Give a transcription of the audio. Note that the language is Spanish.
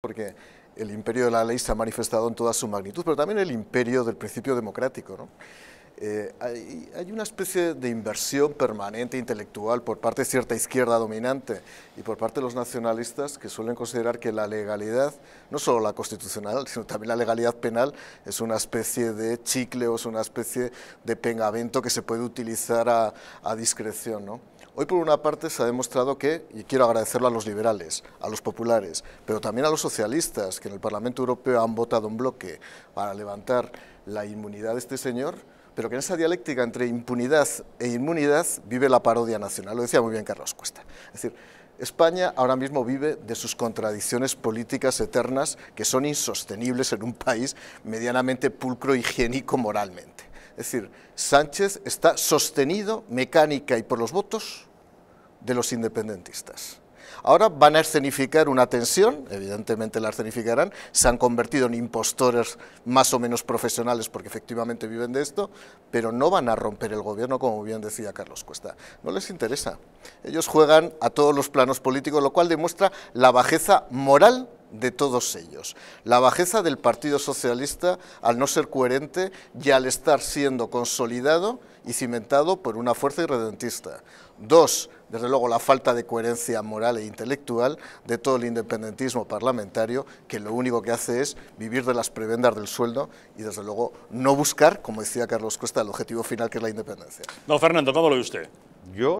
Porque el imperio de la ley se ha manifestado en toda su magnitud, pero también el imperio del principio democrático. Eh, hay, una especie de inversión permanente intelectual por parte de cierta izquierda dominante y por parte de los nacionalistas que suelen considerar que la legalidad, no solo la constitucional, sino también la legalidad penal, es una especie de chicle o es una especie de pegamento que se puede utilizar a, discreción. ¿no? Hoy por una parte se ha demostrado que, y quiero agradecerlo a los liberales, a los populares, pero también a los socialistas que en el Parlamento Europeo han votado en bloque para levantar la inmunidad de este señor, pero que en esa dialéctica entre impunidad e inmunidad vive la parodia nacional, lo decía muy bien Carlos Cuesta. Es decir, España ahora mismo vive de sus contradicciones políticas eternas que son insostenibles en un país medianamente pulcro, higiénico moralmente. Es decir, Sánchez está sostenido mecánica y por los votos de los independentistas. Ahora van a escenificar una tensión, evidentemente la escenificarán, se han convertido en impostores más o menos profesionales porque efectivamente viven de esto, pero no van a romper el gobierno como bien decía Carlos Cuesta. No les interesa. Ellos juegan a todos los planos políticos, lo cual demuestra la bajeza moral de todos ellos. La bajeza del Partido Socialista al no ser coherente y al estar siendo consolidado y cimentado por una fuerza irredentista. Dos, desde luego la falta de coherencia moral e intelectual de todo el independentismo parlamentario, que lo único que hace es vivir de las prebendas del sueldo y desde luego no buscar, como decía Carlos Cuesta, el objetivo final que es la independencia. No Fernando, ¿cómo lo ve usted? Yo